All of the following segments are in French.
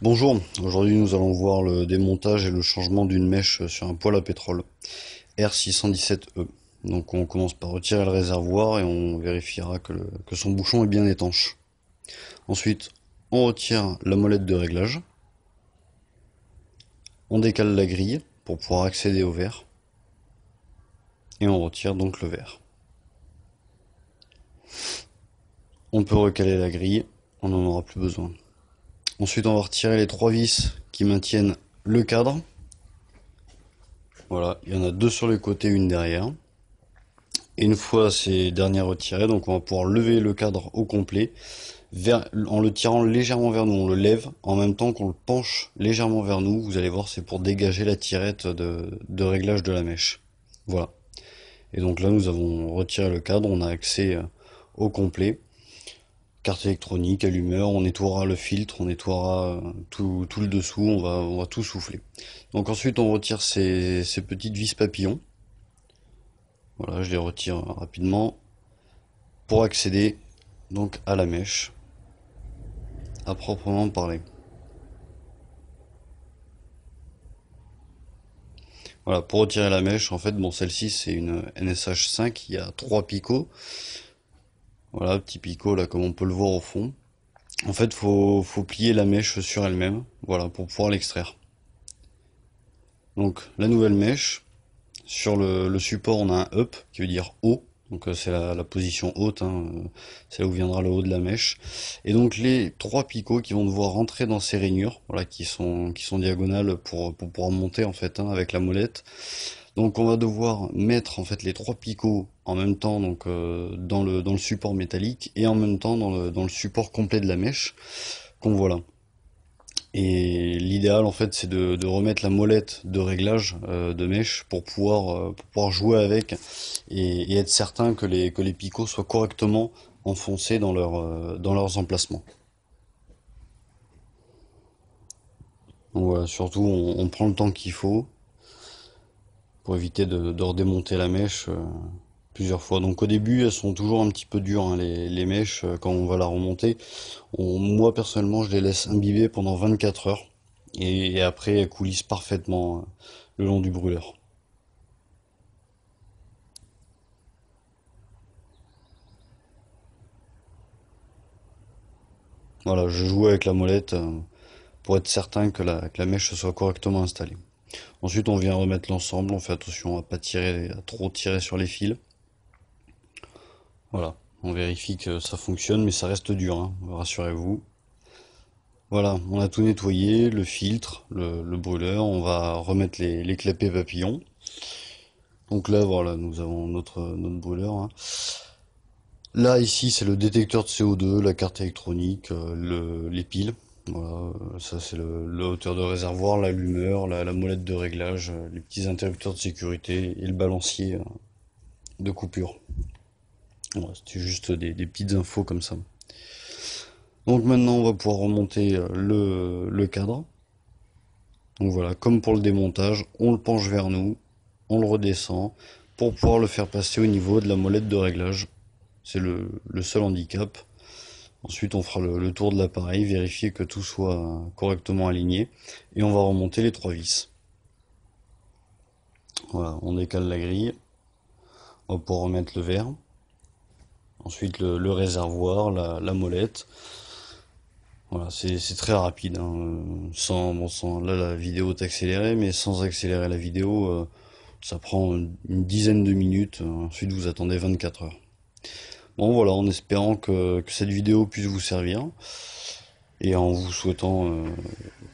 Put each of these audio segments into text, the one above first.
Bonjour, aujourd'hui nous allons voir le démontage et le changement d'une mèche sur un poêle à pétrole R617E. Donc on commence par retirer le réservoir et on vérifiera que, que son bouchon est bien étanche. Ensuite on retire la molette de réglage, on décale la grille pour pouvoir accéder au verre et on retire donc le verre. On peut recaler la grille, on n'en aura plus besoin. Ensuite, on va retirer les trois vis qui maintiennent le cadre. Voilà, il y en a deux sur les côtés, une derrière. Et une fois ces dernières retirées, donc on va pouvoir lever le cadre au complet en le tirant légèrement vers nous. On le lève en même temps qu'on le penche légèrement vers nous. Vous allez voir, c'est pour dégager la tirette de, réglage de la mèche. Voilà. Et donc là, nous avons retiré le cadre, on a accès euh, au complet carte électronique, allumeur, on nettoiera le filtre, on nettoiera euh, tout, le dessous, on va, va, tout souffler. Donc ensuite on retire ces, petites vis papillons. Voilà, je les retire rapidement pour accéder donc à la mèche à proprement parler. Voilà, pour retirer la mèche, en fait, bon, celle-ci c'est une NSH5, il y a trois picots. Voilà, petit picot là, comme on peut le voir au fond. En fait, faut, faut plier la mèche sur elle-même, voilà, pour pouvoir l'extraire. Donc, la nouvelle mèche, sur le, support, on a un up, qui veut dire haut, donc euh, c'est la, position haute, hein, euh, c'est là où viendra le haut de la mèche. Et donc les trois picots qui vont devoir rentrer dans ces rainures, voilà, qui sont, qui sont diagonales pour, pour pouvoir monter en fait hein, avec la molette, donc on va devoir mettre en fait les trois picots en même temps euh, dans, le, support métallique et en même temps dans le, support complet de la mèche qu'on voit là. Et l'idéal en fait c'est de, remettre la molette de réglage euh, de mèche pour pouvoir, euh, pouvoir jouer avec et, être certain que les, que les picots soient correctement enfoncés dans, leur, dans leurs emplacements. surtout on prend le temps qu'il faut, pour éviter de, redémonter la mèche euh, plusieurs fois. Donc au début, elles sont toujours un petit peu dures, hein, les, mèches, euh, quand on va la remonter. moi, personnellement, je les laisse imbiber pendant 24 heures, et, après, elles coulissent parfaitement euh, le long du brûleur. Voilà, je joue avec la molette pour être certain que la, que la mèche soit correctement installée. Ensuite, on vient remettre l'ensemble. On fait attention à pas tirer, à trop tirer sur les fils. Voilà. On vérifie que ça fonctionne, mais ça reste dur, hein. rassurez-vous. Voilà, on a tout nettoyé, le filtre, le, brûleur, on va remettre les, les clapets papillons. Donc là, voilà, nous avons notre, notre brûleur. Hein. Là, ici, c'est le détecteur de CO2, la carte électronique, euh, les piles. Voilà, ça c'est le, hauteur de réservoir, l'allumeur, la, la molette de réglage, euh, les petits interrupteurs de sécurité et le balancier euh, de coupure. Voilà, C'était juste des, petites infos comme ça. Donc maintenant on va pouvoir remonter euh, le, cadre. Donc voilà, comme pour le démontage, on le penche vers nous, on le redescend pour pouvoir le faire passer au niveau de la molette de réglage. C'est le seul handicap. Ensuite, on fera le, tour de l'appareil, vérifier que tout soit correctement aligné et on va remonter les trois vis. Voilà, on décale la grille. pour remettre le verre. Ensuite, le, réservoir, la, molette. Voilà, c'est très rapide. Hein. Sans, bon, sans, là, la vidéo est accélérée, mais sans accélérer la vidéo, euh, ça prend une dizaine de minutes. Ensuite, vous attendez 24 heures. Bon voilà, en espérant que, cette vidéo puisse vous servir et en vous souhaitant euh,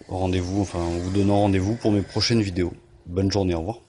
rendez-vous, enfin en vous donnant rendez-vous pour mes prochaines vidéos. Bonne journée, au revoir.